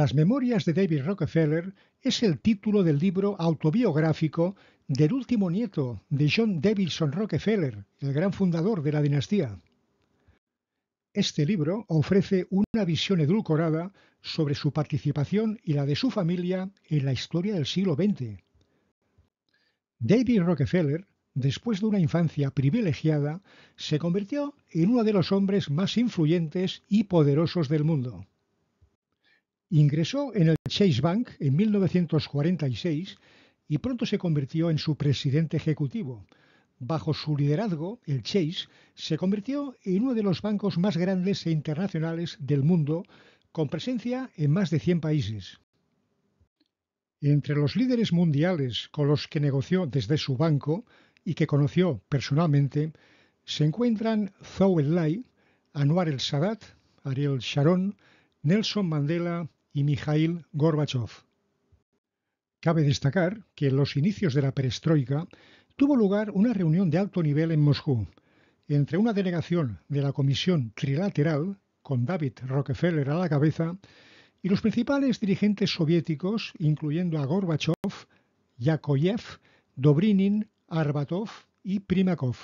Las memorias de David Rockefeller es el título del libro autobiográfico del último nieto de John Davidson Rockefeller, el gran fundador de la dinastía. Este libro ofrece una visión edulcorada sobre su participación y la de su familia en la historia del siglo XX. David Rockefeller, después de una infancia privilegiada, se convirtió en uno de los hombres más influyentes y poderosos del mundo. Ingresó en el Chase Bank en 1946 y pronto se convirtió en su presidente ejecutivo. Bajo su liderazgo, el Chase se convirtió en uno de los bancos más grandes e internacionales del mundo, con presencia en más de 100 países. Entre los líderes mundiales con los que negoció desde su banco y que conoció personalmente, se encuentran Zhou Enlai, Anwar el Sadat, Ariel Sharon, Nelson Mandela y Mikhail Gorbachev. Cabe destacar que en los inicios de la perestroika tuvo lugar una reunión de alto nivel en Moscú entre una delegación de la Comisión Trilateral, con David Rockefeller a la cabeza, y los principales dirigentes soviéticos, incluyendo a Gorbachev, Yakoyev, Dobrinin, Arbatov y Primakov.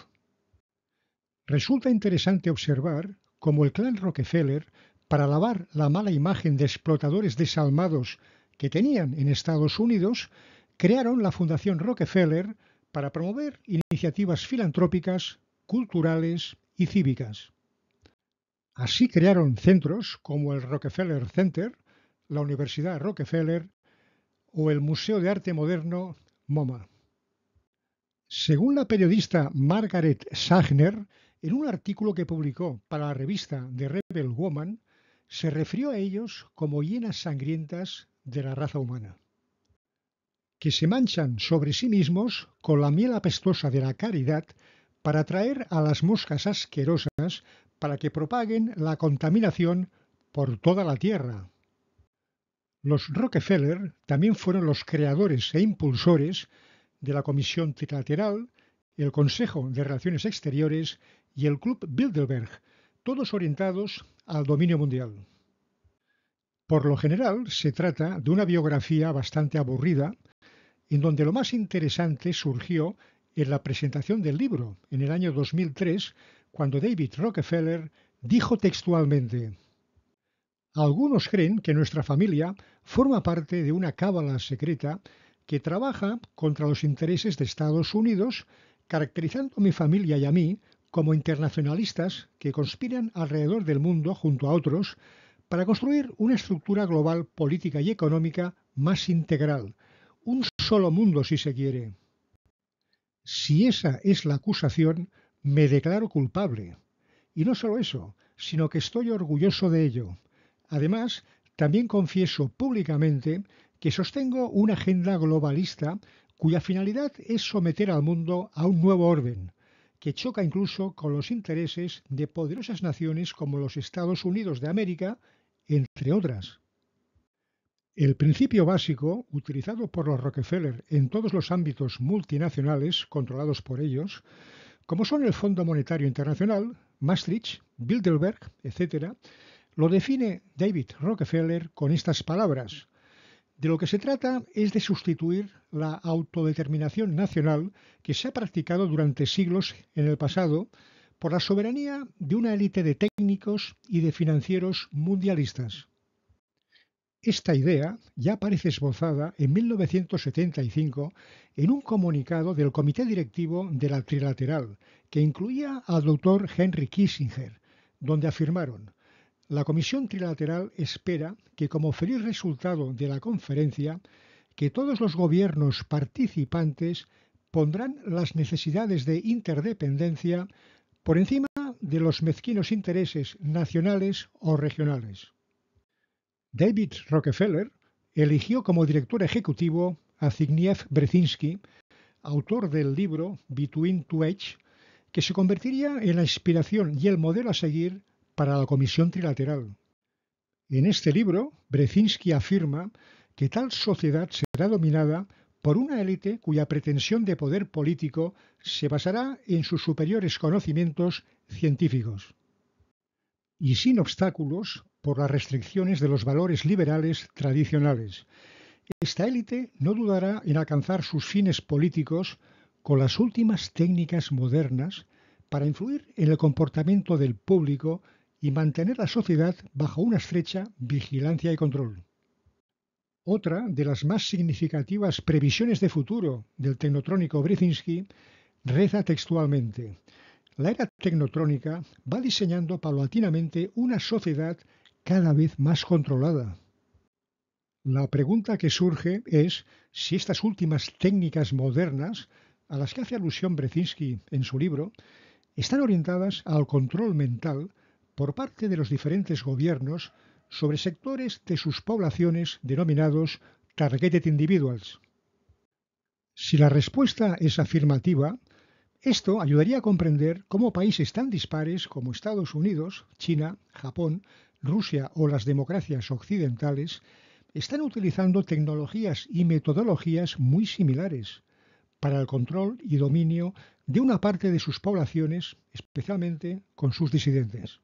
Resulta interesante observar cómo el clan Rockefeller para lavar la mala imagen de explotadores desalmados que tenían en Estados Unidos, crearon la Fundación Rockefeller para promover iniciativas filantrópicas, culturales y cívicas. Así crearon centros como el Rockefeller Center, la Universidad Rockefeller o el Museo de Arte Moderno MoMA. Según la periodista Margaret Sagner, en un artículo que publicó para la revista The Rebel Woman, se refirió a ellos como hienas sangrientas de la raza humana, que se manchan sobre sí mismos con la miel apestosa de la caridad para atraer a las moscas asquerosas para que propaguen la contaminación por toda la tierra. Los Rockefeller también fueron los creadores e impulsores de la Comisión Trilateral, el Consejo de Relaciones Exteriores y el Club Bilderberg, todos orientados al dominio mundial. Por lo general se trata de una biografía bastante aburrida, en donde lo más interesante surgió en la presentación del libro, en el año 2003, cuando David Rockefeller dijo textualmente, Algunos creen que nuestra familia forma parte de una cábala secreta que trabaja contra los intereses de Estados Unidos, caracterizando a mi familia y a mí como internacionalistas que conspiran alrededor del mundo junto a otros para construir una estructura global política y económica más integral, un solo mundo si se quiere. Si esa es la acusación, me declaro culpable. Y no solo eso, sino que estoy orgulloso de ello. Además, también confieso públicamente que sostengo una agenda globalista cuya finalidad es someter al mundo a un nuevo orden, que choca incluso con los intereses de poderosas naciones como los Estados Unidos de América, entre otras. El principio básico utilizado por los Rockefeller en todos los ámbitos multinacionales controlados por ellos, como son el Fondo Monetario Internacional, Maastricht, Bilderberg, etc., lo define David Rockefeller con estas palabras, de lo que se trata es de sustituir la autodeterminación nacional que se ha practicado durante siglos en el pasado por la soberanía de una élite de técnicos y de financieros mundialistas. Esta idea ya aparece esbozada en 1975 en un comunicado del Comité Directivo de la Trilateral, que incluía al doctor Henry Kissinger, donde afirmaron la Comisión Trilateral espera que como feliz resultado de la conferencia, que todos los gobiernos participantes pondrán las necesidades de interdependencia por encima de los mezquinos intereses nacionales o regionales. David Rockefeller eligió como director ejecutivo a Zigniew Brzezinski, autor del libro Between Two Edge, que se convertiría en la inspiración y el modelo a seguir para la Comisión Trilateral. En este libro, Brezinski afirma que tal sociedad será dominada por una élite cuya pretensión de poder político se basará en sus superiores conocimientos científicos y sin obstáculos por las restricciones de los valores liberales tradicionales. Esta élite no dudará en alcanzar sus fines políticos con las últimas técnicas modernas para influir en el comportamiento del público y mantener la sociedad bajo una estrecha vigilancia y control. Otra de las más significativas previsiones de futuro del tecnotrónico Brzezinski reza textualmente. La era tecnotrónica va diseñando paulatinamente una sociedad cada vez más controlada. La pregunta que surge es si estas últimas técnicas modernas, a las que hace alusión Brzezinski en su libro, están orientadas al control mental por parte de los diferentes gobiernos sobre sectores de sus poblaciones denominados targeted individuals. Si la respuesta es afirmativa, esto ayudaría a comprender cómo países tan dispares como Estados Unidos, China, Japón, Rusia o las democracias occidentales están utilizando tecnologías y metodologías muy similares para el control y dominio de una parte de sus poblaciones, especialmente con sus disidentes.